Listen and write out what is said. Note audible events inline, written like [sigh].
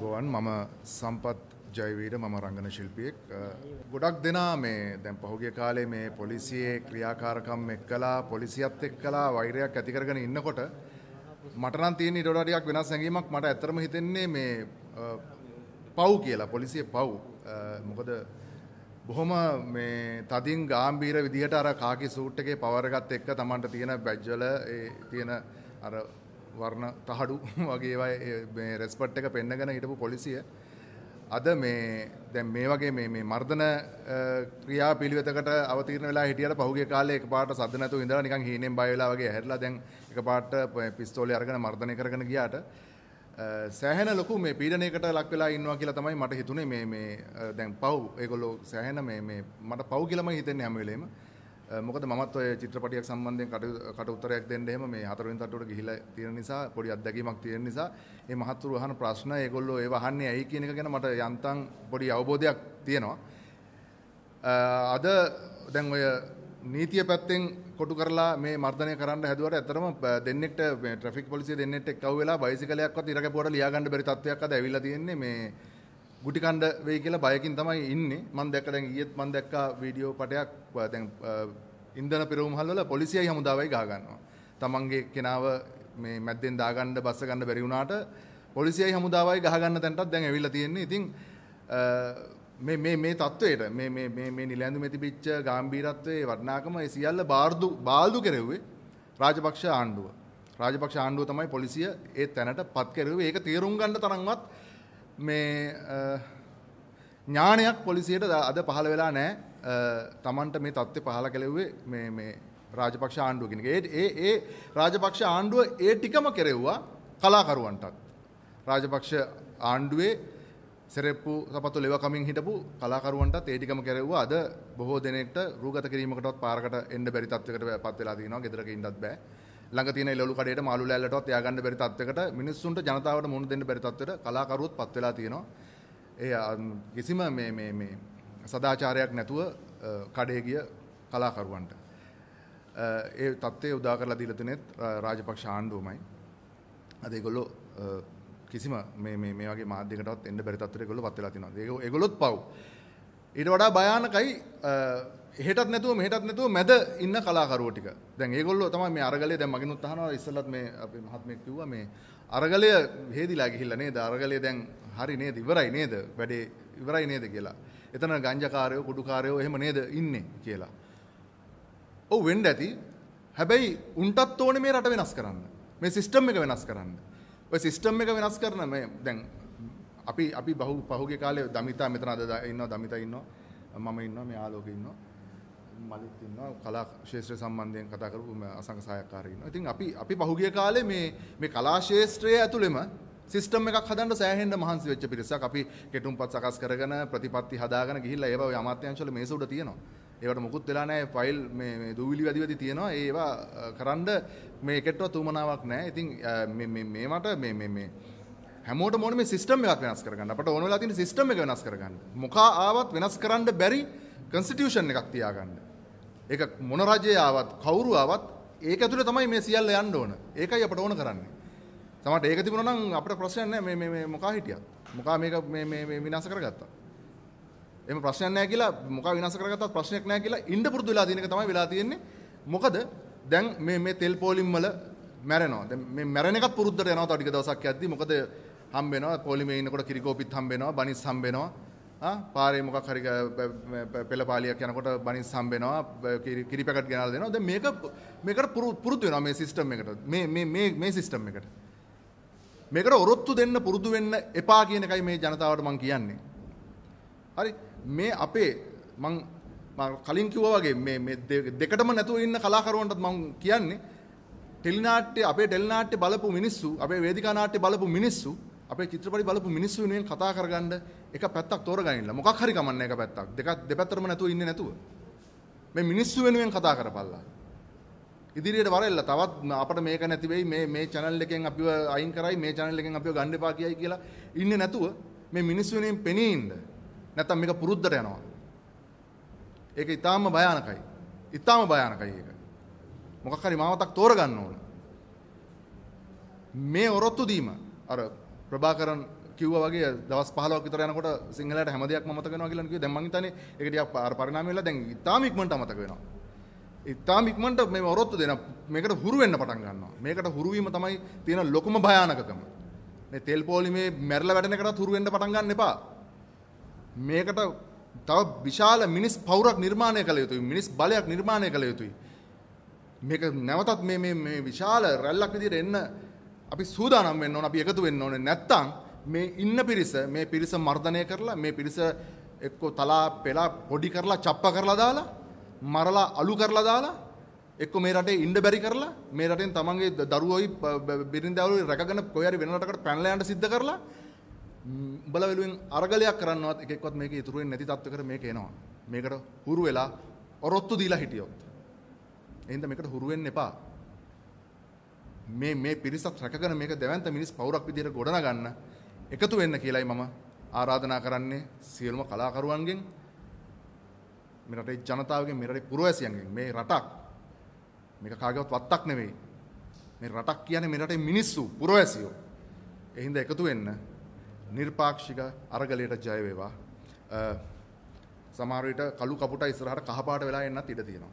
ගෝවන් මම සම්පත් ජයවීට මම රංගන ශිල්පියෙක් ගොඩක් දෙනා මේ දැන් පහුගේ කාලේ මේ පොලිසියේ ක්‍රියාකාරකම් එක් කලා පොලිසියත් එක් කලා වෛරයක් ඇතිකරගෙන ඉන්නකොට මටනම් තියෙන ඉඩඩටියක් වෙනස් සැඟීමක් මට ඇතරම හිතෙන්නේ මේ පව් කියලා පොලිසිය පව් මොකද බොහොම මේ තදින් ගාම්බීර විදිහට අර කාකි සූට් එකේ පවරගත් එක්ක තමන්ට තියෙන බැජ්ජල තියෙන අර වර්ණ තහඩු [laughs] වගේ රෙස්පට් එක පෙන්නගෙන හිටපු පොලිසිය අද මේ දැන් මේ වගේ මේ මේ මර්ධන ක්‍රියා පිළිවෙතකට අවතීර්ණ වෙලා හිටියට පහුගිය කාලේ එකපාරට සද්ද නැතුව ඉඳලා නිකන් හීනෙන් බය වෙලා වගේ හැරිලා දැන් එකපාරට පිස්තෝලේ අරගෙන මර්ධනය කරගෙන ගියාට සෑහෙන ලොකු මේ පීඩනයකට ලක් වෙලා ඉන්නවා කියලා තමයි මට හිතුනේ මේ මේ දැන් පව් ඒගොල්ලෝ සෑහෙන මේ මේ මට පව් කියලාම හිතෙන්නේ හැම වෙලේම මොකද මමත් ඔය චිත්‍රපටියක් සම්බන්ධයෙන් කට උත්තරයක් දෙන්න එහෙම මේ හතරවෙනි තට්ටුවට ගිහිලා තියෙන නිසා පොඩි අත්දැකීමක් තියෙන නිසා මේ මහත්තුරු අහන ප්‍රශ්න ඒගොල්ලෝ ඒව අහන්නේ ඇයි කියන එක ගැන මට යන්තම් පොඩි අවබෝධයක් තියෙනවා. අද දැන් ඔය නීතිය පැත්තෙන් කොටු කරලා මේ මර්ධනය කරන්න හැදුවට ඇතරම දෙන්නෙක්ට මේ ට්‍රැෆික් පොලිසිය දෙන්නෙක්ට එක්කව වෙලා බයිසිකලයක්වත් ඉර කැපුවට ලියා ගන්න බැරි තත්ත්වයක් අද ඇවිල්ලා තියෙන්නේ මේ ගුටි කණ්ඩ වෙයි කියලා බයකින් තමයි ඉන්නේ මම දැක්ක දැන් ඊයේත් මම දැක්කා වීඩියෝ පටයක් දැන් ඉන්ධන පෙරවුම් හල්වල පොලිසියයි හමුදාවයි ගහ ගන්නවා. තමන්ගේ කෙනාව මේ මැද්දෙන් දාගන්න බස්ස ගන්න බැරි වුණාට පොලිසියයි හමුදාවයි ගහ ගන්න තැනටත් දැන් ඇවිල්ලා තියෙන්නේ. ඉතින් මේ මේ මේ තත්වයට මේ මේ මේ මේ නිලැඳුමේ තිබිච්ච ගැඹීරත්වයේ වටිනාකම ඒ සියල්ල බාර්දු බාල්දු කෙරෙව්වේ රාජපක්ෂ ආණ්ඩුව. රාජපක්ෂ ආණ්ඩුව තමයි පොලිසිය ඒ තැනට පත් කෙරුවේ. ඒක තීරුම් ගන්න තරම්වත් මේ ඥානයක් පොලිසියට අද පහළ වෙලා නෑ තමන්ට මේ තත්ත්වය පහළ කළෙව්වේ මේ රාජපක්ෂ ආණ්ඩුවගෙන ඒ ඒ ඒ රාජපක්ෂ ආණ්ඩුව ඒ ටිකම කෙරෙව්වා කලාකරුවන්ටත් රාජපක්ෂ ආණ්ඩුවේ සෙරෙප්පු සපතු ලෙවකමින් හිටපු කලාකරුවන්ටත් ඒ ටිකම කෙරෙව්වා අද බොහෝ දෙනෙක්ට රූගත කිරීමකටවත් පාරකට එන්න බැරි තත්ත්වයකට පත් වෙලා තියෙනවා ගෙදරක ඉන්නත් බෑ ළඟ තියෙන ලොලු කඩේට මාළු ලෑල්ලටවත් එයා ගන්න බැරි තත්යකට මිනිස්සුන්ට ජනතාවට මුහුණ දෙන්න බැරි තත්යකට කලාකරුවොත් පත් වෙලා තියෙනවා. ඒ කිසිම මේ මේ මේ සදාචාරයක් නැතුව කඩේ ගිය කලාකරුවන්ට. ඒ තත්ත්වය උදා කරලා දීලා තිනෙත් රාජපක්ෂ ආණ්ඩුවමයි. අද ඒගොල්ලෝ කිසිම මේ මේ මේ වගේ මාධ්‍යකටවත් එන්න බැරි තත්ත්වයකට ඒගොල්ලෝ පත් වෙලා තිනවා. ඒක ඒගොල්ලොත් පව්. ඊට වඩා භයානකයි හෙටත් නැතුව මෙහෙටත් නැතුව මැද ඉන්න කලාකරුවෝ ටික. දැන් ඒගොල්ලෝ තමයි මේ අරගලේ දැන් මගෙනුත් අහනවා ඉස්සෙල්ලත් මේ අපේ මහත්මයෙක් කිව්වා මේ අරගලය හේදිලා ගිහිල්ලා නේද? අරගලේ දැන් හරි නේද? ඉවරයි නේද? වැඩේ ඉවරයි නේද කියලා. එතන ගංජකාරයෝ කුඩුකාරයෝ එහෙම නේද ඉන්නේ කියලා. ඔව් වෙන්න ඇති. හැබැයි උන්ටත් ඕනේ මේ රට වෙනස් කරන්න. මේ සිස්ටම් එක වෙනස් කරන්න. ඔය සිස්ටම් එක වෙනස් කරන මේ දැන් අපි අපි බහු පහුගේ කාලේ දමිතා මෙතන අද ඉන්නවා දමිතා ඉන්නවා මම ඉන්නවා මේ ආලෝකේ ඉන්නවා මලිත් ඉන්නවා කලා ශේත්‍ර සම්බන්ධයෙන් කතා කරපු අසංක සහයකාරී ඉන්නවා. ඉතින් අපි අපි පහුගිය කාලේ මේ මේ කලා ශේත්‍රයේ ඇතුළෙම සිස්ටම් එකක් හදන්න සෑහෙන්න මහන්සි වෙච්ච පිරිසක් අපි කෙටුම්පත් සකස් කරගෙන ප්‍රතිපත්ති හදාගෙන ගිහිල්ලා ඒවා ඔය අමාත්‍යාංශවල මේස උඩ තියෙනවා. ඒවට මුකුත් වෙලා නැහැ ෆයිල් මේ මේ දූවිලි වැඩි වැඩි තියෙනවා. ඒවා කරන්න මේ එකටවත් උමනාවක් නැහැ. ඉතින් මේ මේ මේවට මේ මේ මේ හැමෝටම ඕනේ මේ සිස්ටම් එකක් වෙනස් කරගන්න. අපට ඕන වෙලා තියෙන සිස්ටම් එක වෙනස් කරගන්න. මොකා ආවත් වෙනස් කරන්න බැරි කන්ස්ටිටියුෂන් එකක් තියාගන්න. ඒක මොන රජයේ ආවත් කවුරු ආවත් ඒක ඇතුලේ තමයි මේ සියල්ල යන්න ඕන. ඒකයි අපට ඕන කරන්නේ. සමහරට ඒක තිබුණා නම් අපිට ප්‍රශ්නයක් නැහැ මේ මේ මේ මොකා හිටියත්. මොකා මේක මේ මේ මේ විනාශ කරගත්තා. එහෙම ප්‍රශ්නයක් නැහැ කියලා මොකා විනාශ කරගත්තත් ප්‍රශ්නයක් නැහැ කියලා ඉන්න පුරුදු වෙලා තියෙන එක තමයි වෙලා තියෙන්නේ. මොකද දැන් මේ මේ තෙල් පෝලිම් වල මැරෙනවා. දැන් මේ මැරෙන එකත් පුරුද්දට යනවා තව ටික දවසක් යද්දී. මොකද හම්බ වෙනවා පොලිමේ ඉන්නකොට කිරිකෝපිත් හම්බ වෙනවා, බනිස් හම්බ වෙනවා. පාරේ මොකක් හරි පෙළපාලියක් යනකොට බනිස් හම්බෙනවා කිරි පැකට් ගෙනල්ලා දෙනවා. දැන් මේක මේකට පුරුදු වෙනවා මේ සිස්ටම් එකට. මේ මේ මේ මේ සිස්ටම් එකට. මේකට ඔරොත්තු දෙන්න පුරුදු වෙන්න එපා කියන එකයි මේ ජනතාවට මම කියන්නේ. හරි මේ අපේ මං කලින් කිව්වා වගේ මේ මේ දෙකටම නැතුව ඉන්න කලාකරුවන්ටත් මම කියන්නේ ටෙලිනාට්‍ය අපේ ටෙලිනාට්‍ය බලපු මිනිස්සු අපේ වේදිකා නාට්‍ය බලපු මිනිස්සු අපේ චිත්‍රපටි බලපු මිනිස්සු වෙනුවෙන් කතා කරගන්න එක පැත්තක් තෝරගන්නilla. මොකක් හරි කමන්න එක පැත්තක්. දෙක දෙපැත්තටම නැතුව ඉන්නේ නැතුව. මේ මිනිස්සු වෙනුවෙන් කතා කරපල්ලා. ඉදිරියට වරෙල්ලා තවත් අපට මේක නැති වෙයි මේ මේ channel එකෙන් අපිව අයින් කරයි මේ channel එකෙන් අපිව ගන්න එපා කියයි කියලා ඉන්නේ නැතුව මේ මිනිස්සු වෙනුවෙන් පෙනී ඉන්න. නැත්තම් මේක පුරුද්දට යනවා. ඒක ඊටාම භයානකයි. ඊටාම භයානකයි ඒක. මොකක් හරි මාවතක් තෝරගන්න ඕන. මේ ඔරොත්තු දීම අර ප්‍රභාකරන් කිව්ව වගේ දවස් 15ක් විතර යනකොට සිංහලයට හැම දෙයක්ම මතක වෙනවා කියලා කිව්වේ දැන් මං හිතන්නේ ඒක ටිකක් පරිණාමය වෙලා දැන් ඉතාම ඉක්මනට අමතක වෙනවා ඉතාම ඉක්මනට මේ ඔරොත්තු දෙන මේකට හුරු වෙන්න පටන් ගන්නවා මේකට හුරු වීම තමයි තියෙන ලොකුම භයානකකම මේ තෙල් පොලිමේ මැරිලා වැටෙන එකටත් හුරු වෙන්න පටන් ගන්න එපා මේකට තව විශාල මිනිස් පවුරක් නිර්මාණය කළ යුතුයි මිනිස් බලයක් නිර්මාණය කළ යුතුයි මේක නැවතත් මේ මේ විශාල රැල්ලක් විදිහට එන්න අපි සූදානම් වෙන්න ඕන අපි එකතු වෙන්න ඕනේ නැත්තම් මේ ඉන්න පිරිස මේ පිරිස මර්ධනය කරලා මේ පිරිස එක්කෝ තලා පෙලා පොඩි කරලා චප්ප කරලා දාලා මරලා අලු කරලා දාලා එක්කෝ මේ රටේ ඉන්න බැරි කරලා මේ රටෙන් තමන්ගේ දරුවෝයි බිරිඳවලුයි රැකගෙන කොහේ හරි වෙන රටකට පැනලා යන්න සිද්ධ කරලා උඹලා වෙනුවෙන් අරගලයක් කරන්නවත් එකෙක්වත් මේක ඉතුරු වෙන්නේ නැති තත්ත්වයකට මේක එනවා මේකට හුරු වෙලා ඔරොත්තු දීලා හිටියොත් එහෙනම් මේකට හුරු වෙන්න එපා මේ මේ පිරිසත් රැකගෙන මේක දැවන්ත මිනිස් පවුරක් විදිහට ගොඩනගන්න එකතු වෙන්න කියලයි මම ආරාධනා කරන්නේ සියලුම කලාකරුවන්ගෙන් මේ රටේ ජනතාවගෙන් මේ රටේ පුරවැසියන්ගෙන් මේ රටක් මේක කාගේවත් වත්තක් නෙවෙයි මේ රටක් කියන්නේ මේ රටේ මිනිස්සු පුරවැසියෝ එහින්ද එකතු වෙන්න නිර්පාක්ෂික අරගලයට ජය වේවා සමහර විට කළු කපුට ඉස්සරහට කහපාට වෙලා එන්නත් ඉඩ තියෙනවා